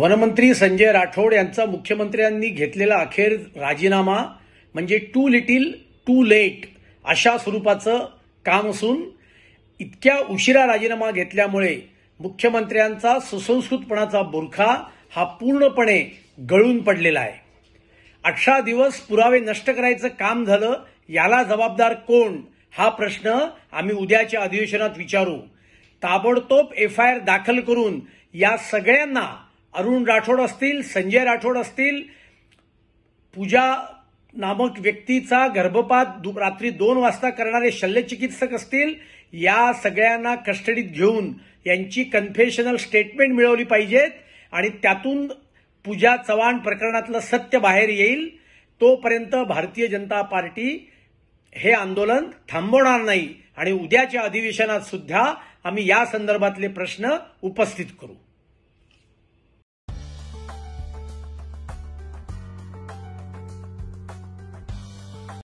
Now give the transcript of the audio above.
वनमंत्री संजय राठोड यांचा मुख्यमंत्र्यांनी घेतलेला अखेर राजीनामा म्हणजे टू लिटिल टू लेट अशा स्वरूपाचं काम असून इतक्या उशिरा राजीनामा घेतल्यामुळे मुख्यमंत्र्यांचा सुसंस्कृतपणाचा बुरखा हा पूर्णपणे गळून पडलेला आहे अठरा दिवस पुरावे नष्ट करायचं काम झालं याला जबाबदार कोण हा प्रश्न आम्ही उद्याच्या अधिवेशनात विचारू ताबडतोब एफ आय आर दाखल करून या सगळ्यांना अरुण राठोड असतील संजय राठोड असतील पूजा नामक व्यक्तीचा गर्भपात रात्री दोन वाजता करणारे शल्यचिकित्सक असतील या सगळ्यांना कस्टडीत घेऊन यांची कन्फेशनल स्टेटमेंट मिळवली पाहिजेत आणि त्यातून पूजा चव्हाण प्रकरणातलं सत्य बाहेर येईल तोपर्यंत भारतीय जनता पार्टी हे आंदोलन थांबवणार नाही आणि उद्याच्या अधिवेशनात सुद्धा आम्ही या संदर्भातले प्रश्न उपस्थित करू